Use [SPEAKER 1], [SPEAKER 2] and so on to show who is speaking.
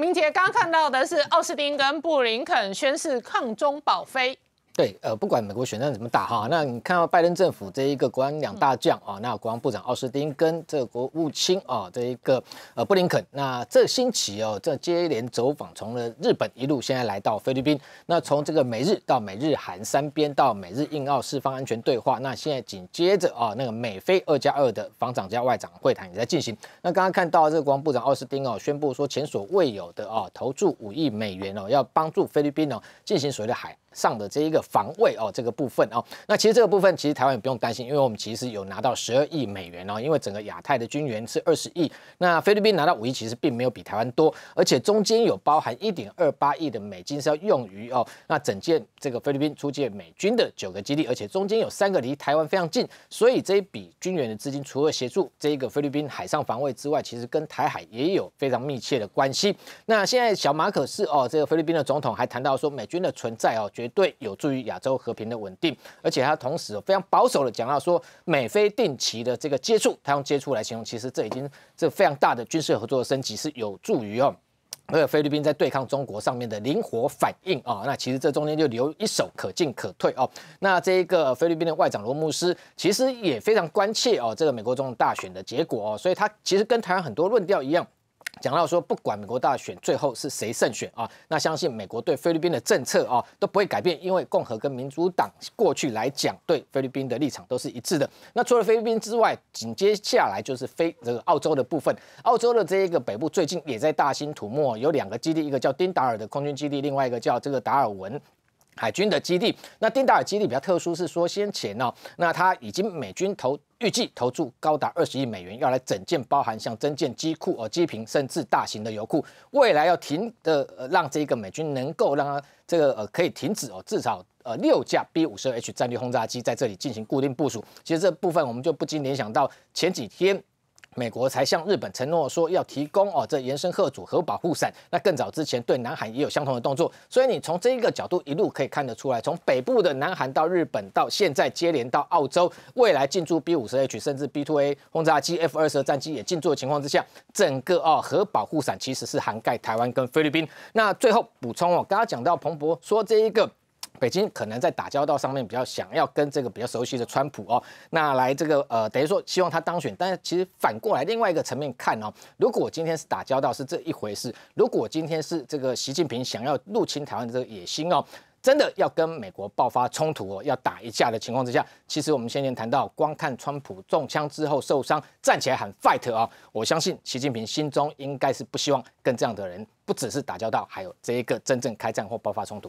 [SPEAKER 1] 明杰刚看到的是奥斯汀跟布林肯宣誓抗中保非。
[SPEAKER 2] 对，呃，不管美国选战怎么打哈，那你看到拜登政府这一个国安两大将啊，那国防部长奥斯汀跟这个国务卿啊，这一个呃布林肯，那这星期哦，这接连走访，从了日本一路现在来到菲律宾，那从这个美日到美日韩三边到美日印澳四方安全对话，那现在紧接着啊，那个美菲二加二的防长加外长会谈也在进行。那刚刚看到这个国防部长奥斯汀哦，宣布说前所未有的哦，投注五亿美元哦，要帮助菲律宾哦进行所谓的海上的这一个。防卫哦，这个部分哦，那其实这个部分其实台湾也不用担心，因为我们其实有拿到十二亿美元哦，因为整个亚太的军援是二十亿，那菲律宾拿到五亿，其实并没有比台湾多，而且中间有包含一点二八亿的美金是要用于哦，那整件这个菲律宾出借美军的九个基地，而且中间有三个离台湾非常近，所以这一笔军援的资金，除了协助这个菲律宾海上防卫之外，其实跟台海也有非常密切的关系。那现在小马可是哦，这个菲律宾的总统还谈到说，美军的存在哦，绝对有助于。亚洲和平的稳定，而且他同时非常保守的讲到说，美菲定期的这个接触，他用接触来形容，其实这已经是非常大的军事合作升级，是有助于哦，而且菲律宾在对抗中国上面的灵活反应啊，那其实这中间就留一手，可进可退哦。那这一个菲律宾的外长罗慕斯其实也非常关切哦，这个美国总统大选的结果哦，所以他其实跟台湾很多论调一样。讲到说，不管美国大选最后是谁胜选啊，那相信美国对菲律宾的政策啊都不会改变，因为共和跟民主党过去来讲对菲律宾的立场都是一致的。那除了菲律宾之外，紧接下来就是非这个澳洲的部分，澳洲的这一个北部最近也在大兴土木，有两个基地，一个叫丁达尔的空军基地，另外一个叫这个达尔文。海军的基地，那丁达尔基地比较特殊，是说先前哦，那他已经美军投预计投注高达二十亿美元，要来整建包含像增建机库哦、机坪，甚至大型的油库，未来要停的呃，让这个美军能够让它这个呃可以停止哦，至少呃六架 B 五十二 H 战略轰炸机在这里进行固定部署。其实这部分我们就不禁联想到前几天。美国才向日本承诺说要提供哦这延伸核组核保护伞，那更早之前对南韩也有相同的动作，所以你从这一个角度一路可以看得出来，从北部的南韩到日本，到现在接连到澳洲，未来进驻 B 五十 H 甚至 B two A 轰炸机、F 二十战机也进驻的情况之下，整个哦核保护伞其实是涵盖台湾跟菲律宾。那最后补充，哦，刚刚讲到彭博说这一个。北京可能在打交道上面比较想要跟这个比较熟悉的川普哦，那来这个呃，等于说希望他当选。但是其实反过来另外一个层面看哦，如果今天是打交道是这一回事，如果今天是这个习近平想要入侵台湾这个野心哦，真的要跟美国爆发冲突哦，要打一架的情况之下，其实我们先前谈到，光看川普中枪之后受伤站起来喊 fight 啊，我相信习近平心中应该是不希望跟这样的人不只是打交道，还有这一个真正开战或爆发冲突。